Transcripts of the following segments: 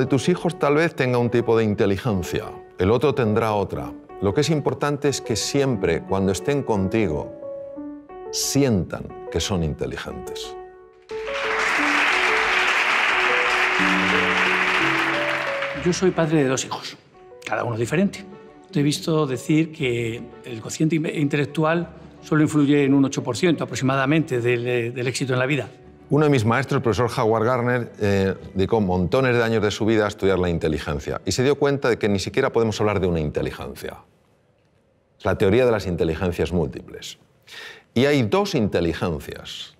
de tus hijos tal vez tenga un tipo de inteligencia, el otro tendrá otra. Lo que es importante es que siempre, cuando estén contigo, sientan que son inteligentes. Yo soy padre de dos hijos, cada uno diferente. he visto decir que el cociente intelectual solo influye en un 8% aproximadamente eh, del éxito en la vida. Uno de mis maestros, el profesor Howard Gardner, eh, dedicó montones de años de su vida a estudiar la inteligencia y se dio cuenta de que ni siquiera podemos hablar de una inteligencia. Es la teoría de las inteligencias múltiples. Y hay dos inteligencias,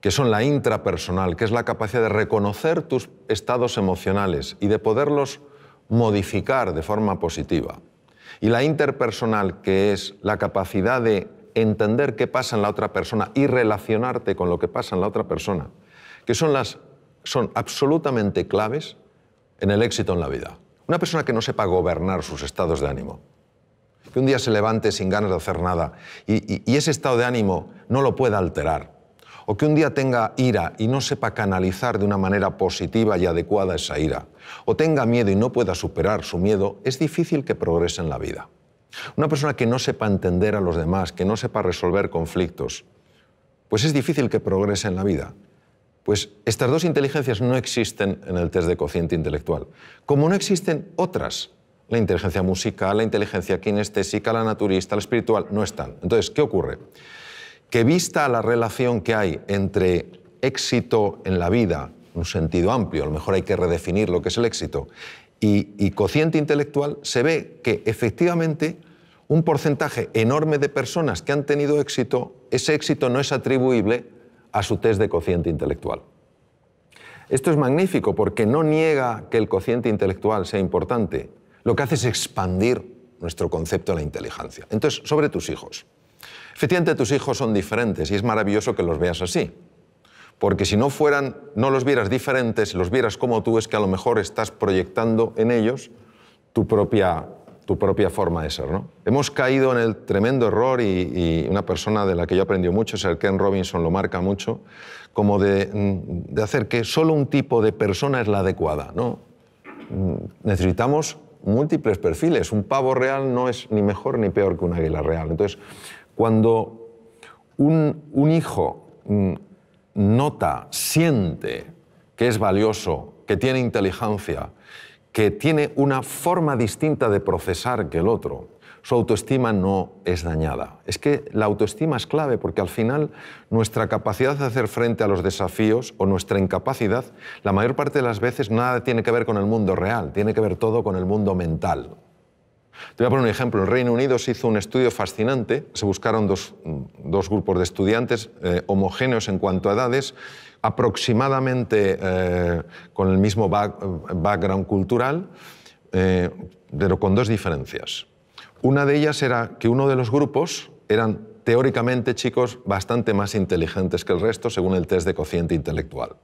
que son la intrapersonal, que es la capacidad de reconocer tus estados emocionales y de poderlos modificar de forma positiva. Y la interpersonal, que es la capacidad de entender qué pasa en la otra persona y relacionarte con lo que pasa en la otra persona, que son, las, son absolutamente claves en el éxito en la vida. Una persona que no sepa gobernar sus estados de ánimo, que un día se levante sin ganas de hacer nada y ese estado de ánimo no lo pueda alterar, o que un día tenga ira y no sepa canalizar de una manera positiva y adecuada esa ira, o tenga miedo y no pueda superar su miedo, es difícil que progrese en la vida. Una persona que no sepa entender a los demás, que no sepa resolver conflictos, pues es difícil que progrese en la vida. Pues estas dos inteligencias no existen en el test de cociente intelectual, como no existen otras. La inteligencia musical, la inteligencia kinestésica, la naturista, la espiritual, no están. Entonces, ¿qué ocurre? Que vista la relación que hay entre éxito en la vida, en un sentido amplio, a lo mejor hay que redefinir lo que es el éxito, y, cociente intelectual, se ve que efectivamente un porcentaje enorme de personas que han tenido éxito, ese éxito no es atribuible a su test de cociente intelectual. Esto es magnífico porque no niega que el cociente intelectual sea importante. Lo que hace es expandir nuestro concepto de la inteligencia. Entonces, sobre tus hijos. Efectivamente, tus hijos son diferentes y es maravilloso que los veas así porque si no fueran, no los vieras diferentes, los vieras como tú, es que a lo mejor estás proyectando en ellos tu propia, tu propia forma de ser. ¿no? Hemos caído en el tremendo error y, una persona de la que yo aprendí mucho, es el Ken Robinson, lo marca mucho, como de, mm, de hacer que solo un tipo de persona es la adecuada. ¿no? Mm, necesitamos múltiples perfiles. Un pavo real no es ni mejor ni peor que un águila real. Entonces, cuando un, un hijo mm, nota, siente que es valioso, que tiene inteligencia, que tiene una forma distinta de procesar que el otro, su autoestima no es dañada. Es que la autoestima es clave porque al final nuestra capacidad de hacer frente a los desafíos o nuestra incapacidad, la mayor parte de las veces nada tiene que ver con el mundo real, tiene que ver todo con el mundo mental. Te voy a poner un ejemplo. En Reino Unido se hizo un estudio fascinante. Se buscaron dos, mm, grupos de estudiantes eh, homogéneos en cuanto a edades, aproximadamente eh, con el mismo eh, background cultural, pero con dos diferencias. Una de ellas era que uno de los grupos eran teóricamente chicos bastante más inteligentes que el resto según el test de cociente intelectual.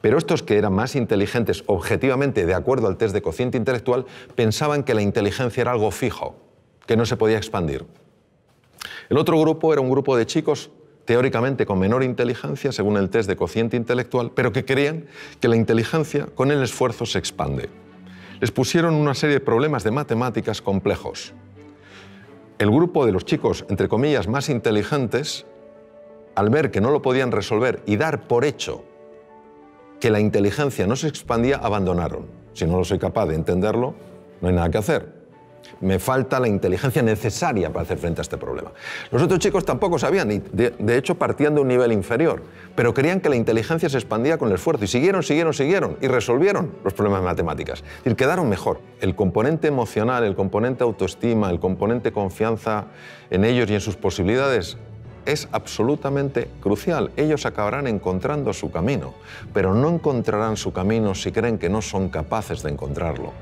Pero estos que eran más inteligentes objetivamente de acuerdo al test de cociente intelectual pensaban que la inteligencia era algo fijo, que no se podía expandir. El otro grupo era un grupo de chicos teóricamente con menor inteligencia según el test de cociente intelectual, pero que creían que la inteligencia con el esfuerzo se expande. Les pusieron una serie de problemas de matemáticas complejos. El grupo de los chicos, entre comillas, más inteligentes, al ver que no lo podían resolver y dar por hecho que la inteligencia no se expandía abandonaron. Si no lo soy capaz de entenderlo, no hay nada que hacer. Me falta la inteligencia necesaria para hacer frente a este problema. Los otros chicos tampoco sabían, y de, hecho partían de un nivel inferior, pero creían que la inteligencia se expandía con el esfuerzo y siguieron, siguieron, siguieron y resolvieron los problemas de matemáticas. quedaron mejor. El componente emocional, el componente autoestima, el componente confianza en ellos y en sus posibilidades es absolutamente crucial. Ellos acabarán encontrando su camino, pero no encontrarán su camino si creen que no son capaces de encontrarlo.